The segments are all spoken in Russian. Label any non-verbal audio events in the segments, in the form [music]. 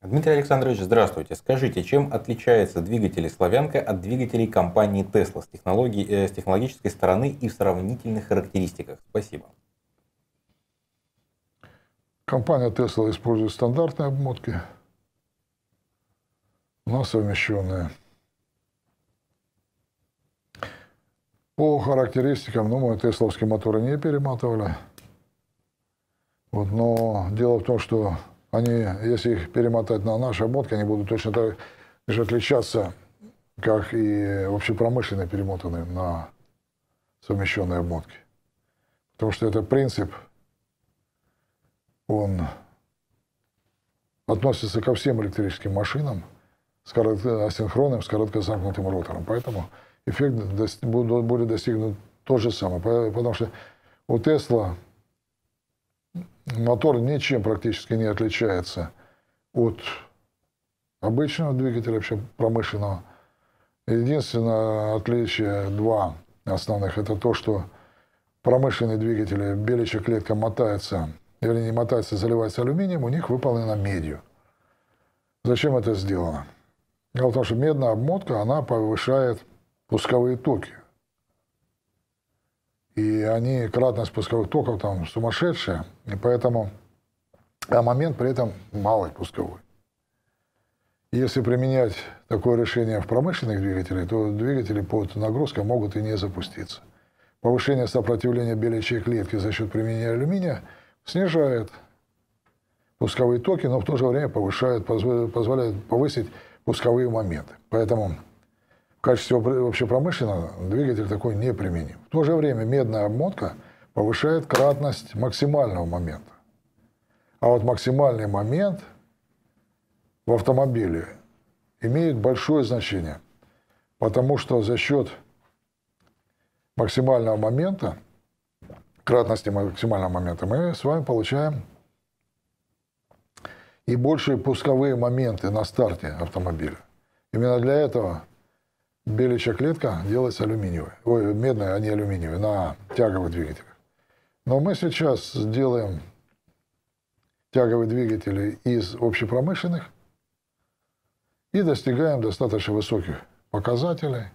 Дмитрий Александрович, здравствуйте. Скажите, чем отличаются двигатели «Славянка» от двигателей компании Tesla с, технологии, э, с технологической стороны и в сравнительных характеристиках? Спасибо. Компания Tesla использует стандартные обмотки. У нас совмещенные. По характеристикам, ну, мы тесловские моторы не перематывали. Вот, но дело в том, что они, если их перемотать на наши обмотки, они будут точно так же отличаться, как и общепромышленно перемотанные на совмещенные обмотки. Потому что это принцип, он относится ко всем электрическим машинам с коротко, асинхронным, с коротко замкнутым ротором. Поэтому эффект будет достигнут тот же самый. Потому что у Тесла Мотор ничем практически не отличается от обычного двигателя, вообще промышленного. Единственное отличие, два основных, это то, что промышленные двигатели, беличья клетка мотается, или не мотается, а заливается алюминием, у них выполнена медью. Зачем это сделано? Дело в том, что медная обмотка, она повышает пусковые токи и они кратность пусковых токов там сумасшедшая, и поэтому а момент при этом малый пусковой. Если применять такое решение в промышленных двигателях, то двигатели под нагрузкой могут и не запуститься. Повышение сопротивления беличьей клетки за счет применения алюминия снижает пусковые токи, но в то же время повышает, позволяет повысить пусковые моменты. Поэтому качестве вообще промышленного двигатель такой не применим. В то же время медная обмотка повышает кратность максимального момента. А вот максимальный момент в автомобиле имеет большое значение, потому что за счет максимального момента, кратности максимального момента, мы с вами получаем и большие пусковые моменты на старте автомобиля. Именно для этого белящая клетка делается алюминиевой, ой, медная, а не алюминиевая, на тяговых двигателях. Но мы сейчас сделаем тяговые двигатели из общепромышленных и достигаем достаточно высоких показателей.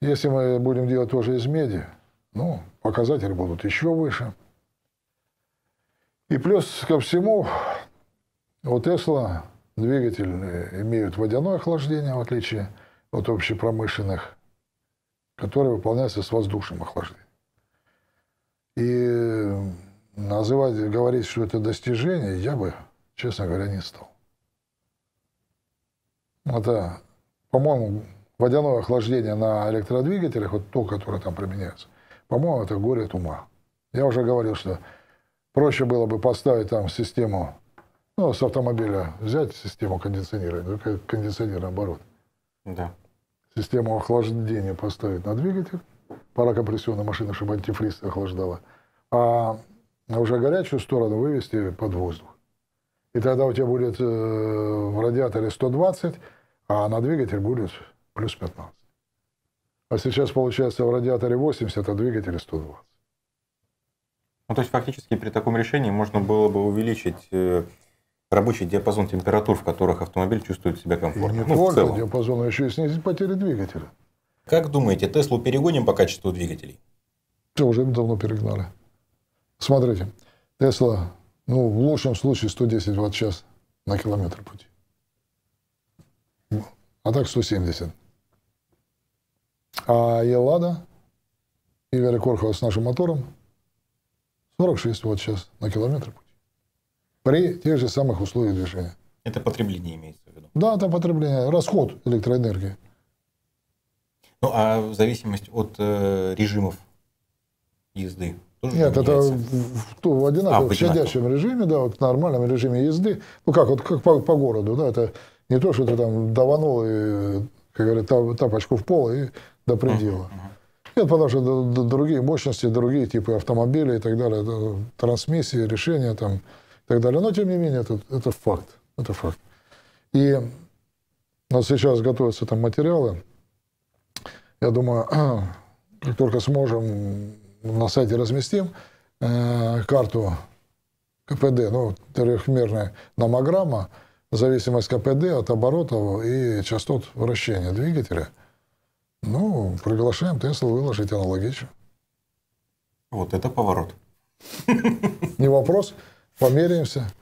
Если мы будем делать тоже из меди, ну, показатели будут еще выше. И плюс ко всему, у Тесла двигатели имеют водяное охлаждение, в отличие от от общепромышленных, которые выполняются с воздушным охлаждением. И э, называть, говорить, что это достижение, я бы, честно говоря, не стал. Это, по-моему, водяное охлаждение на электродвигателях, вот то, которое там применяется, по-моему, это горе от ума. Я уже говорил, что проще было бы поставить там систему, ну, с автомобиля взять систему кондиционирования, ну, кондиционерный оборот, да. Систему охлаждения поставить на двигатель, пара компрессионной машины чтобы антифриз охлаждала, а уже горячую сторону вывести под воздух. И тогда у тебя будет э, в радиаторе 120, а на двигатель будет плюс 15. А сейчас получается в радиаторе 80, а двигателе 120. Ну, то есть фактически при таком решении можно было бы увеличить э, рабочий диапазон температур, в которых автомобиль чувствует себя комфортно. И не ну, только диапазон, а еще и снизить потери двигателя. Как думаете, Теслу перегоним по качеству двигателей? Все, уже давно перегнали. Смотрите, Тесла, ну, в лучшем случае 110 ватт в час на километр пути. А так 170. А Елада, и Корхова с нашим мотором 46 ватт в час на километр пути при тех же самых условиях движения. Это потребление имеется в виду? Да, это потребление, расход электроэнергии. Ну, а в зависимости от э, режимов езды тоже Нет, это в, в, в, одинаково, а, в щадящем режиме, да, вот в нормальном режиме езды. Ну, как, вот как по, по городу, да, это не то, что ты там даванул, и, как говорят, тапочку в пол и до предела. Нет, потому что другие мощности, другие типы автомобилей и так далее, э, трансмиссии, решения там, так далее. Но, тем не менее, это, это факт. Это факт. И у нас сейчас готовятся там материалы. Я думаю, как [clears throat] только сможем, на сайте разместим э, карту КПД, ну, трехмерная номограмма, зависимость КПД от оборотов и частот вращения двигателя. Ну, приглашаем Тесла выложить аналогично. Вот это поворот. Не вопрос. Palmeirense.